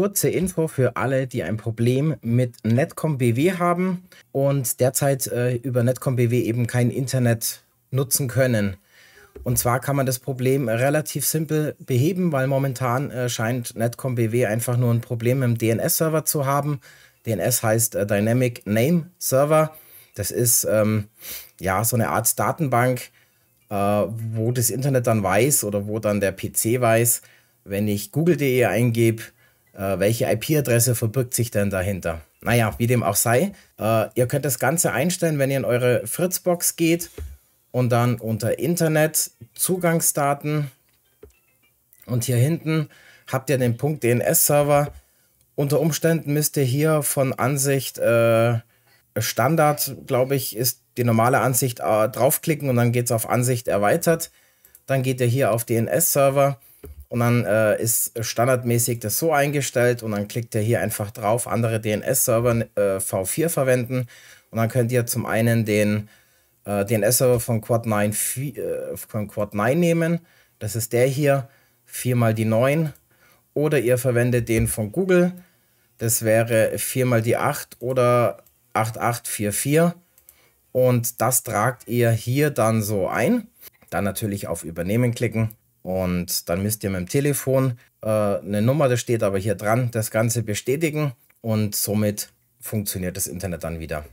kurze Info für alle, die ein Problem mit Netcom BW haben und derzeit äh, über Netcom BW eben kein Internet nutzen können. Und zwar kann man das Problem relativ simpel beheben, weil momentan äh, scheint Netcom BW einfach nur ein Problem im DNS-Server zu haben. DNS heißt äh, Dynamic Name Server. Das ist ähm, ja so eine Art Datenbank, äh, wo das Internet dann weiß oder wo dann der PC weiß, wenn ich google.de eingebe, äh, welche IP-Adresse verbirgt sich denn dahinter? Naja, wie dem auch sei, äh, ihr könnt das Ganze einstellen, wenn ihr in eure Fritzbox geht und dann unter Internet, Zugangsdaten und hier hinten habt ihr den Punkt DNS-Server. Unter Umständen müsst ihr hier von Ansicht äh, Standard, glaube ich, ist die normale Ansicht äh, draufklicken und dann geht es auf Ansicht erweitert. Dann geht ihr hier auf DNS-Server und dann äh, ist standardmäßig das so eingestellt und dann klickt ihr hier einfach drauf, andere DNS-Server äh, V4 verwenden. Und dann könnt ihr zum einen den äh, DNS-Server von Quad 9, äh, von Quad nehmen. Das ist der hier, 4 mal die 9. Oder ihr verwendet den von Google. Das wäre 4 mal die 8 oder 8844. Und das tragt ihr hier dann so ein. Dann natürlich auf Übernehmen klicken. Und dann müsst ihr mit dem Telefon äh, eine Nummer, das steht aber hier dran, das Ganze bestätigen und somit funktioniert das Internet dann wieder.